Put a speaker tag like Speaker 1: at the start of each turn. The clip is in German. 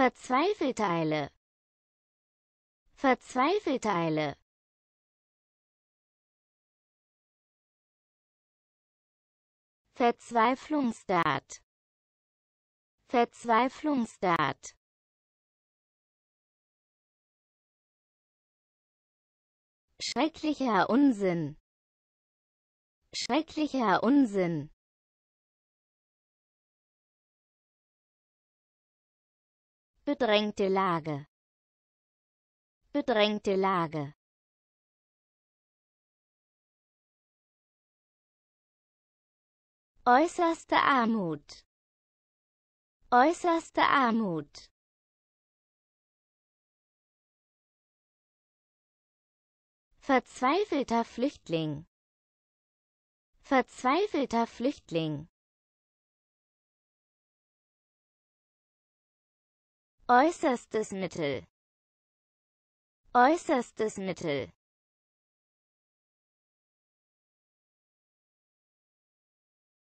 Speaker 1: verzweifelte Eile, verzweifelte Eile. Verzweiflungsdat, Verzweiflungsdat. Schrecklicher Unsinn. Schrecklicher Unsinn. Bedrängte Lage. Bedrängte Lage. Äußerste Armut. Äußerste Armut. Verzweifelter Flüchtling. Verzweifelter Flüchtling. äußerstes Mittel äußerstes Mittel